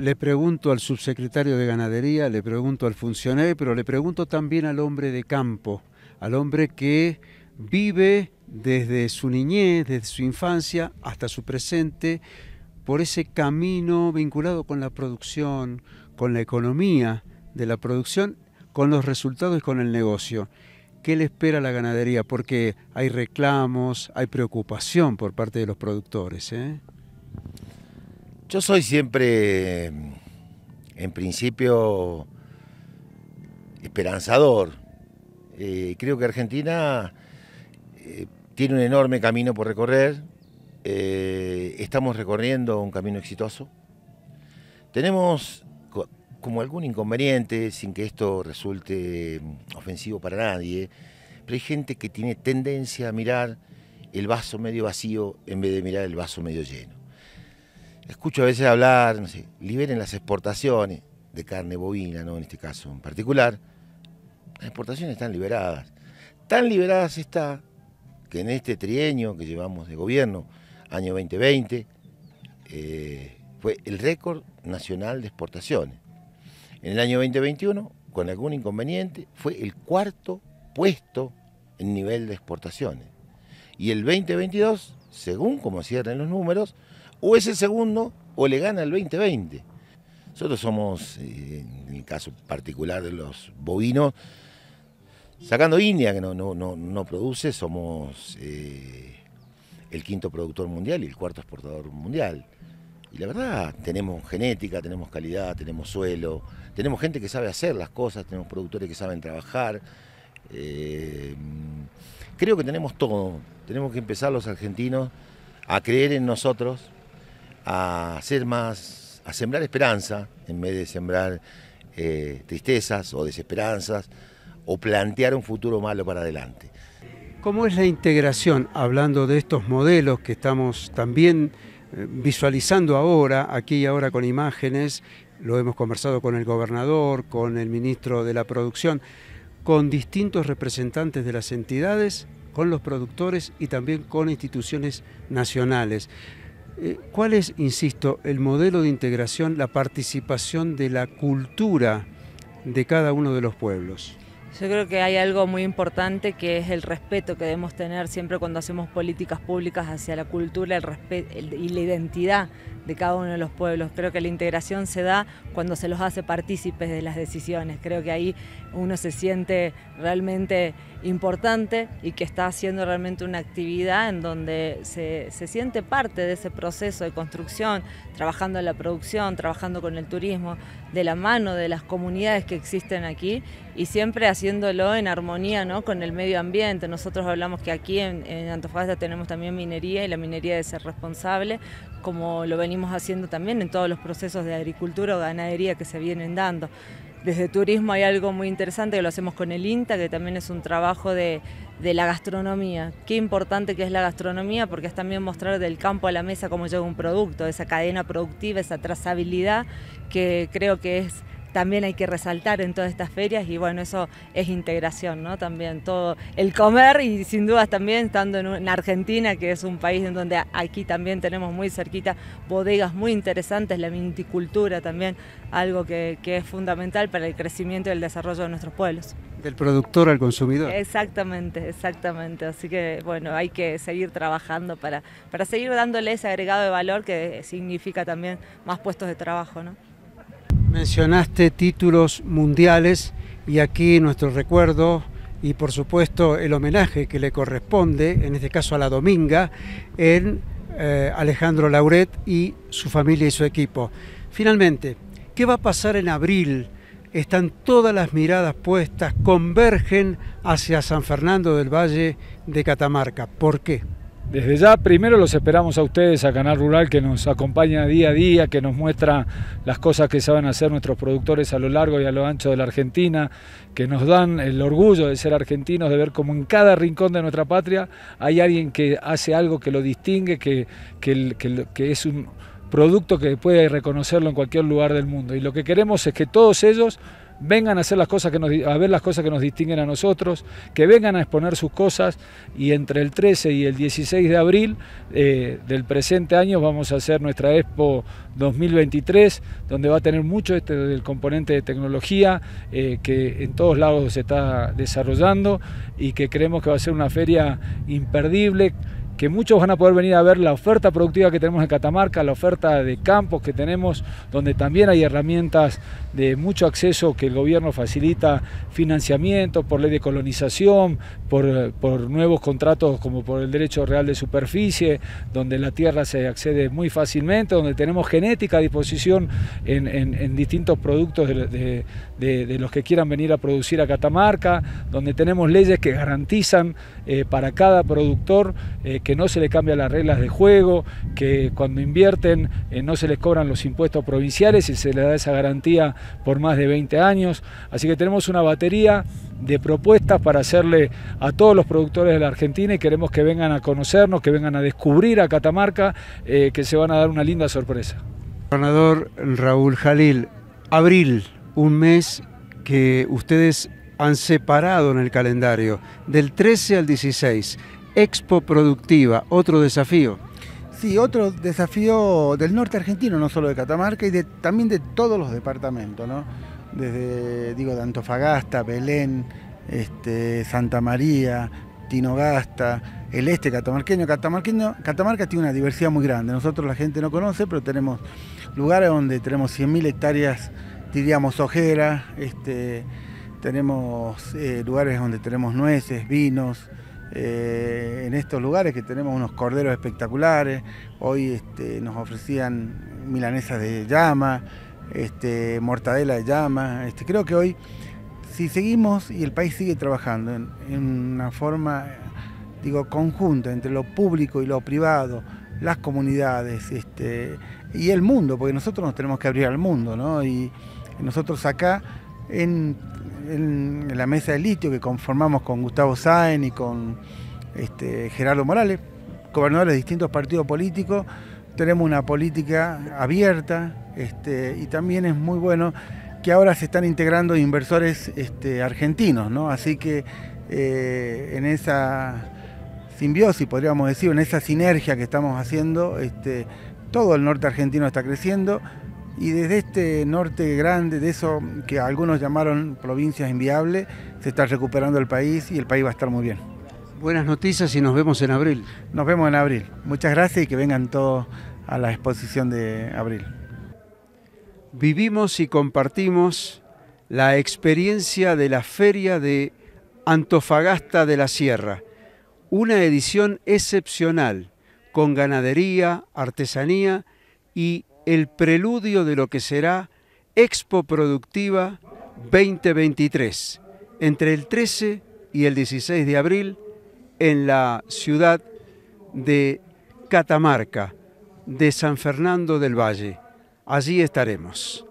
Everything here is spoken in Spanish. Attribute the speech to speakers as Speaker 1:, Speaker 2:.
Speaker 1: Le pregunto al subsecretario de Ganadería, le pregunto al funcionario, pero le pregunto también al hombre de campo, al hombre que vive desde su niñez, desde su infancia hasta su presente, por ese camino vinculado con la producción, con la economía de la producción, con los resultados y con el negocio. ¿Qué le espera la ganadería? Porque hay reclamos, hay preocupación por parte de los productores. ¿eh?
Speaker 2: Yo soy siempre, en principio, esperanzador. Eh, creo que Argentina eh, tiene un enorme camino por recorrer. Eh, estamos recorriendo un camino exitoso. Tenemos como algún inconveniente, sin que esto resulte mm, ofensivo para nadie, pero hay gente que tiene tendencia a mirar el vaso medio vacío en vez de mirar el vaso medio lleno. Escucho a veces hablar, no sé, liberen las exportaciones de carne bovina, ¿no? En este caso en particular. Las exportaciones están liberadas. Tan liberadas está que en este trienio que llevamos de gobierno, año 2020, eh, fue el récord nacional de exportaciones. En el año 2021, con algún inconveniente, fue el cuarto puesto en nivel de exportaciones. Y el 2022, según como cierren los números, o es el segundo o le gana el 2020. Nosotros somos, eh, en el caso particular de los bovinos, sacando India, que no, produce, somos eh, el quinto productor mundial y el cuarto exportador mundial. Y la verdad, tenemos genética, tenemos calidad, tenemos suelo, tenemos gente que sabe hacer las cosas, tenemos productores que saben trabajar. Eh, creo que tenemos todo. Tenemos que empezar los argentinos a creer en nosotros, a hacer más, a sembrar esperanza en vez de sembrar eh, tristezas o desesperanzas o plantear un futuro malo para adelante.
Speaker 1: ¿Cómo es la integración, hablando de estos modelos que estamos también eh, visualizando ahora, aquí y ahora con imágenes, lo hemos conversado con el gobernador, con el ministro de la producción, con distintos representantes de las entidades, con los productores y también con instituciones nacionales. Eh, ¿Cuál es, insisto, el modelo de integración, la participación de la cultura de cada uno de los pueblos?
Speaker 3: Yo creo que hay algo muy importante que es el respeto que debemos tener siempre cuando hacemos políticas públicas hacia la cultura el respeto, y la identidad de cada uno de los pueblos. Creo que la integración se da cuando se los hace partícipes de las decisiones. Creo que ahí uno se siente realmente importante y que está haciendo realmente una actividad en donde se, se siente parte de ese proceso de construcción, trabajando en la producción, trabajando con el turismo, de la mano de las comunidades que existen aquí y siempre haciéndolo en armonía ¿no? con el medio ambiente. Nosotros hablamos que aquí en, Antofagasta tenemos también minería y la minería debe ser responsable, como lo venimos haciendo también en todos los procesos de agricultura o ganadería que se vienen dando. Desde turismo hay algo muy interesante que lo hacemos con el INTA, que también es un trabajo de, de la gastronomía. Qué importante que es la gastronomía porque es también mostrar del campo a la mesa cómo llega un producto, esa cadena productiva, esa trazabilidad que creo que es también hay que resaltar en todas estas ferias y bueno, eso es integración, ¿no? También todo el comer y sin dudas también estando en, Argentina, que es un país en donde aquí también tenemos muy cerquita bodegas muy interesantes, la viticultura también, algo que, que es fundamental para el crecimiento y el desarrollo de nuestros pueblos. Del productor al consumidor. Exactamente, exactamente. Así que bueno, hay que seguir trabajando para, para seguir dándole ese agregado de valor que significa también más puestos de trabajo, ¿no?
Speaker 1: Mencionaste títulos mundiales y aquí nuestro recuerdo y por supuesto el homenaje que le corresponde, en este caso a la Dominga, en eh, Alejandro Lauret y su familia y su equipo. Finalmente, ¿qué va a pasar en abril? Están todas las miradas puestas, convergen hacia San Fernando del Valle de Catamarca. ¿Por
Speaker 4: qué? Desde ya, primero los esperamos a ustedes, a Canal Rural, que nos acompaña día a día, que nos muestra las cosas que saben hacer nuestros productores a lo largo y a lo ancho de la Argentina, que nos dan el orgullo de ser argentinos, de ver cómo en cada rincón de nuestra patria hay alguien que hace algo que lo distingue, que, que es un producto que puede reconocerlo en cualquier lugar del mundo. Y lo que queremos es que todos ellos vengan a, hacer las cosas que nos, a ver las cosas que nos distinguen a nosotros, que vengan a exponer sus cosas y entre el 13 y el 16 de abril eh, del presente año vamos a hacer nuestra Expo 2023, donde va a tener mucho este del componente de tecnología eh, que en todos lados se está desarrollando y que creemos que va a ser una feria imperdible que muchos van a poder venir a ver la oferta productiva que tenemos en Catamarca, la oferta de campos que tenemos, donde también hay herramientas de mucho acceso que el gobierno facilita, financiamiento por ley de colonización, por, eh, por nuevos contratos como por el derecho real de superficie, donde la tierra se accede muy fácilmente, donde tenemos genética a disposición en, distintos productos de, los que quieran venir a producir a Catamarca, donde tenemos leyes que garantizan eh, para cada productor eh, que que no se le cambian las reglas de juego, que cuando invierten eh, no se les cobran los impuestos provinciales y se les da esa garantía por más de 20 años. Así que tenemos una batería de propuestas para hacerle a todos los productores de la Argentina y queremos que vengan a conocernos, que vengan a descubrir a Catamarca, eh, que se van a dar una linda sorpresa.
Speaker 1: Gobernador Raúl Jalil, abril, un mes que ustedes han separado en el calendario, del 13 al 16. Expo Productiva, otro desafío.
Speaker 5: Sí, otro desafío del norte argentino, no solo de Catamarca, y de, también de todos los departamentos, ¿no? Desde, digo, de Antofagasta, Belén, este, Santa María, Tinogasta, el este catamarqueño. catamarqueño. Catamarca tiene una diversidad muy grande. Nosotros la gente no conoce, pero tenemos lugares donde tenemos 100.000 hectáreas, diríamos, ojeras, este, tenemos eh, lugares donde tenemos nueces, vinos, eh, en estos lugares que tenemos unos corderos espectaculares. Hoy este, nos ofrecían milanesas de llama, este, mortadela de llama. Este, creo que hoy, si seguimos y el país sigue trabajando en, una forma, digo, conjunta entre lo público y lo privado, las comunidades y el mundo, porque nosotros nos tenemos que abrir al mundo, ¿no? Y nosotros acá en en, la mesa de litio que conformamos con Gustavo Sáenz y con este, Gerardo Morales, gobernadores de distintos partidos políticos, tenemos una política abierta este, y también es muy bueno que ahora se están integrando inversores este, argentinos, Así que eh, en esa simbiosis, podríamos decir, en esa sinergia que estamos haciendo, todo el norte argentino está creciendo y desde este norte grande, de eso que algunos llamaron provincias inviables, se está recuperando el país y el país va a estar muy bien.
Speaker 1: Buenas noticias y nos vemos en
Speaker 5: abril. Nos vemos en abril. Muchas gracias y que vengan todos a la exposición de abril.
Speaker 1: Vivimos y compartimos la experiencia de la Feria de Antofagasta de la Sierra, una edición excepcional con ganadería, artesanía y el preludio de lo que será Expo Productiva 2023, entre el 13 y el 16 de abril en la ciudad de Catamarca, de San Fernando del Valle. Allí estaremos.